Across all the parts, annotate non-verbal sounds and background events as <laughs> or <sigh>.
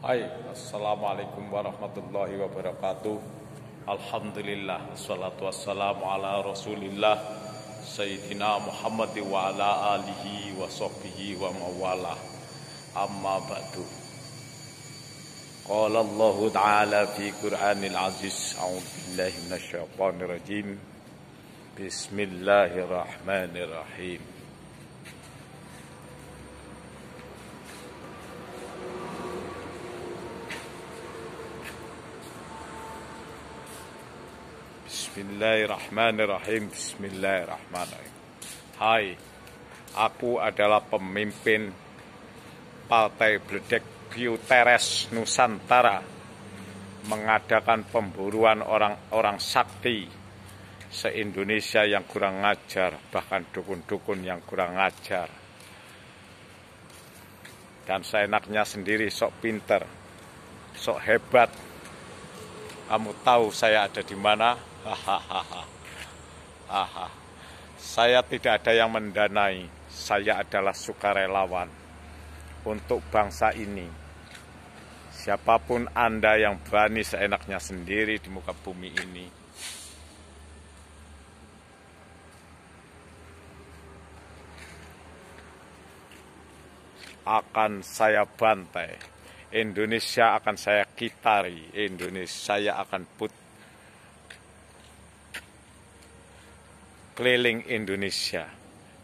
Hai, Assalamualaikum warahmatullahi wabarakatuh Alhamdulillah Assalatu wassalamu ala rasulillah Sayyidina Muhammad wa ala alihi wa sahbihi wa mawala Amma ba'du Qala Allah Ta'ala fi Qur'anil Aziz A'udhu billahi rajim Bismillahirrahmanirrahim Bismillahirrahmanirrahim. Bismillahirrahmanirrahim. Hai, aku adalah pemimpin Partai Bledek Teres Nusantara mengadakan pemburuan orang-orang sakti se-Indonesia yang kurang ngajar bahkan dukun-dukun yang kurang ngajar Dan seenaknya sendiri sok pinter, sok hebat, kamu tahu saya ada di mana? Hahaha. Saya tidak ada yang mendanai. Saya adalah sukarelawan untuk bangsa ini. Siapapun Anda yang berani seenaknya sendiri di muka bumi ini. Akan saya bantai. Indonesia akan saya kitari, Indonesia saya akan put keliling Indonesia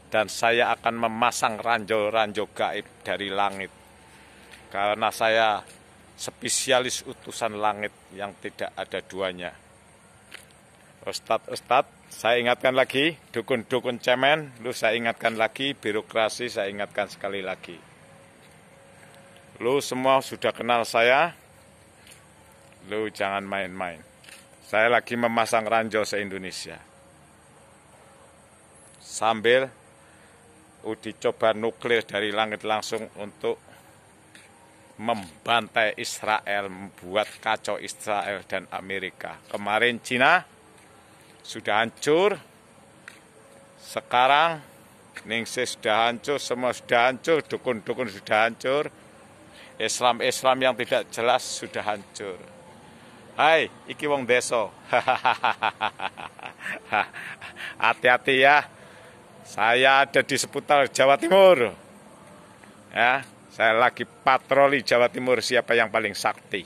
dan saya akan memasang ranjau-ranjau gaib dari langit karena saya spesialis utusan langit yang tidak ada duanya. Ustadz-ustadz, saya ingatkan lagi, dukun-dukun cemen, lu saya ingatkan lagi, birokrasi saya ingatkan sekali lagi. Lu semua sudah kenal saya. Lu jangan main-main. Saya lagi memasang ranjau se-Indonesia. Sambil uji coba nuklir dari langit langsung untuk membantai Israel, membuat kacau Israel dan Amerika. Kemarin Cina sudah hancur, sekarang Ningsih sudah hancur, semua sudah hancur, dukun-dukun sudah hancur, Islam-Islam yang tidak jelas sudah hancur. Hai, iki wong hahaha, <laughs> Hati-hati ya. Saya ada di seputar Jawa Timur. Ya, saya lagi patroli Jawa Timur siapa yang paling sakti.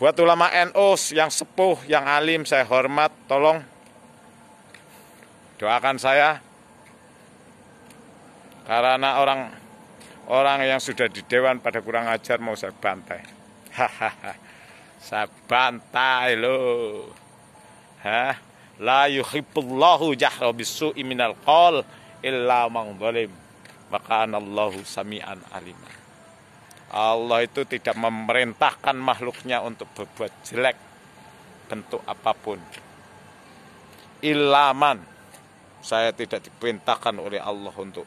Buat ulama NU yang sepuh, yang alim saya hormat, tolong doakan saya karena orang Orang yang sudah di dewan pada kurang ajar mau saya bantai. <laughs> Hahaha. saya bantai loh. Hah? La yuhibbullahu jahra bisu iminal qol illa man zalim. Maka anallahu sami'an alima. Allah itu tidak memerintahkan makhluknya untuk berbuat jelek bentuk apapun. Ilaman saya tidak diperintahkan oleh Allah untuk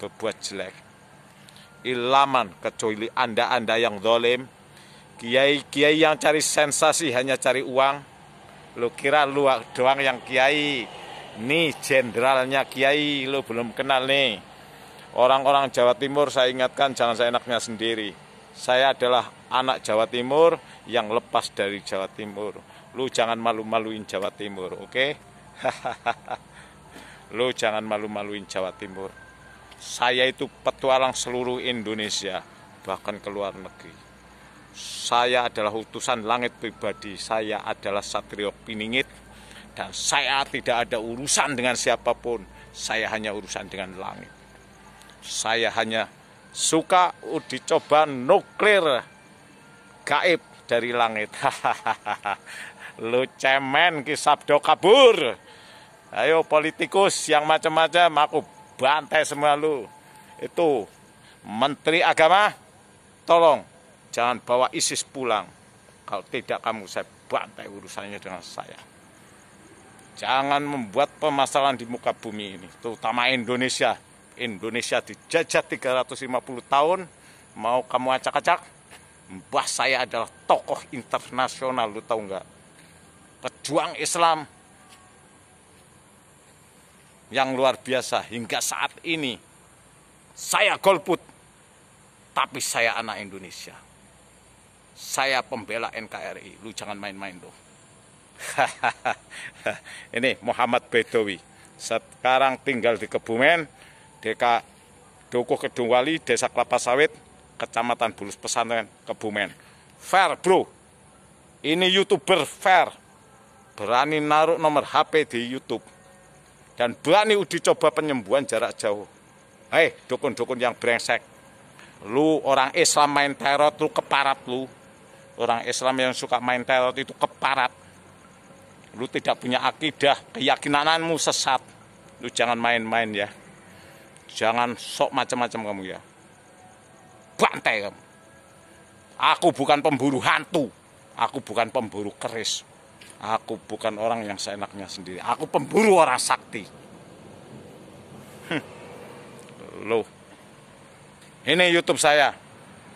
berbuat jelek ilaman kecuali anda-anda yang dolim kiai-kiai yang cari sensasi hanya cari uang lu kira lu doang yang kiai nih jenderalnya kiai lu belum kenal nih orang-orang Jawa Timur saya ingatkan jangan seenaknya sendiri saya adalah anak Jawa Timur yang lepas dari Jawa Timur lu jangan malu-maluin Jawa Timur oke okay? <laughs> lu jangan malu-maluin Jawa Timur saya itu petualang seluruh Indonesia, bahkan ke luar negeri. Saya adalah utusan langit pribadi, saya adalah Satrio Piningit, dan saya tidak ada urusan dengan siapapun. Saya hanya urusan dengan langit. Saya hanya suka dicoba nuklir gaib dari langit. <laughs> Lu cemen ki sabdo kabur. Ayo politikus yang macam-macam aku bantai semua lu. Itu Menteri Agama, tolong jangan bawa ISIS pulang. Kalau tidak kamu saya bantai urusannya dengan saya. Jangan membuat permasalahan di muka bumi ini, terutama Indonesia. Indonesia dijajah 350 tahun, mau kamu acak-acak? Mbah saya adalah tokoh internasional, lu tahu nggak? Pejuang Islam, yang luar biasa hingga saat ini. Saya golput, tapi saya anak Indonesia. Saya pembela NKRI, lu jangan main-main dong. <laughs> ini Muhammad Bedowi. Sekarang tinggal di Kebumen, DK Dukuh Kedungwali Desa Kelapa Sawit, Kecamatan Bulus Pesantren, Kebumen. Fair bro, ini youtuber fair. Berani naruh nomor HP di YouTube dan berani uji coba penyembuhan jarak jauh. Hei, dukun-dukun yang brengsek. Lu orang Islam main teror, lu keparat lu. Orang Islam yang suka main teror itu keparat. Lu tidak punya akidah, keyakinananmu sesat. Lu jangan main-main ya. Jangan sok macam-macam kamu ya. Bantai kamu. Aku bukan pemburu hantu. Aku bukan pemburu keris. Aku bukan orang yang seenaknya sendiri. Aku pemburu orang sakti. Loh. Ini YouTube saya.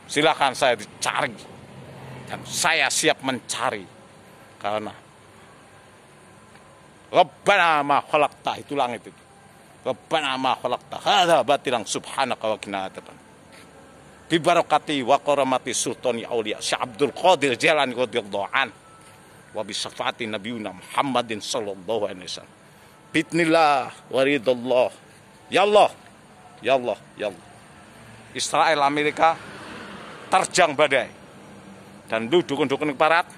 Silahkan saya dicari. Dan saya siap mencari. Karena Rabbana nama khalaqta itu langit itu. Rabbana ma khalaqta hadza batilan subhanaka wa qina adzaban bibarakati wa karamati sultani aulia Syekh Abdul Qadir jalan Qadir doan wa bi syafa'ati nabiyuna Muhammadin sallallahu alaihi wasallam. Bitnillah wa ridallah. Ya Allah. Ya Allah, ya Allah. Israel Amerika terjang badai. Dan lu dukun-dukun parat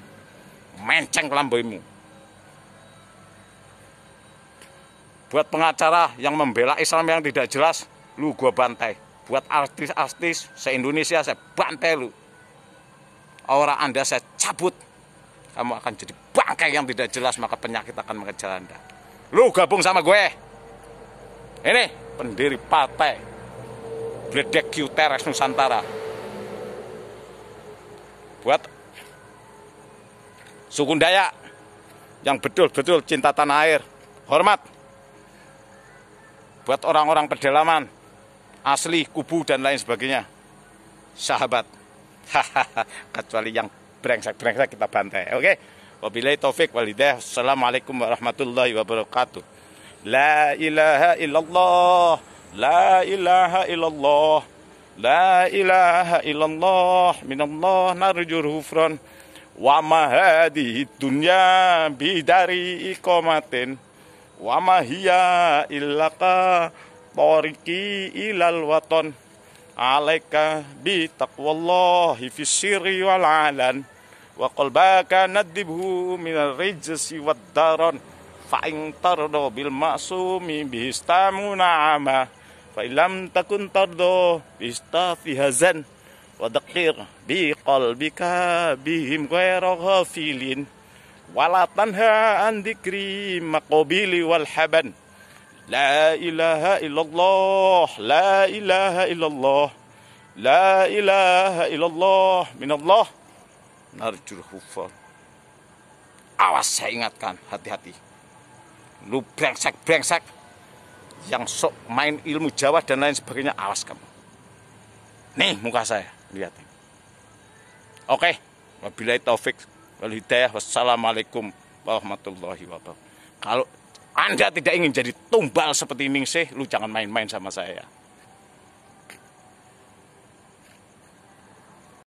menceng lambaimu. Buat pengacara yang membela Islam yang tidak jelas, lu gua bantai. Buat artis-artis se-Indonesia saya bantai lu. aura Anda saya cabut kamu akan jadi bangkai yang tidak jelas maka penyakit akan mengejar Anda. Lu gabung sama gue. Ini pendiri partai Bledek Teres Nusantara. Buat suku Dayak yang betul-betul cinta tanah air, hormat buat orang-orang pedalaman asli, kubu dan lain sebagainya. Sahabat. <laughs> kecuali yang brengsek-brengsek kita bantai. Oke. Okay? Wabillahi taufik walhidayah. Assalamualaikum warahmatullahi wabarakatuh. La ilaha illallah. La ilaha illallah. La ilaha illallah. Minallah narjur hufran. Wa mahadi dunya bidari ikomatin. Wa mahiya illaka toriki ilal waton. Alaika bitaqwallahi fisiri wal alan wa qalbaka nadibhu minal rijsi wad daron fa in tardo bil ma'sumi bihistamu na'ama fa ilam takun tardo bistafi hazan wa daqir bi qalbika bihim ghayra ghafilin wala tanha an dikri maqabili wal haban la ilaha illallah la ilaha illallah la ilaha illallah minallah Narjur hufat awas saya ingatkan hati-hati lu brengsek-brengsek yang sok main ilmu Jawa dan lain sebagainya awas kamu nih muka saya lihat oke wabillahi taufik wal hidayah wassalamualaikum warahmatullahi wabarakatuh kalau anda tidak ingin jadi tumbal seperti Ningsih, lu jangan main-main sama saya.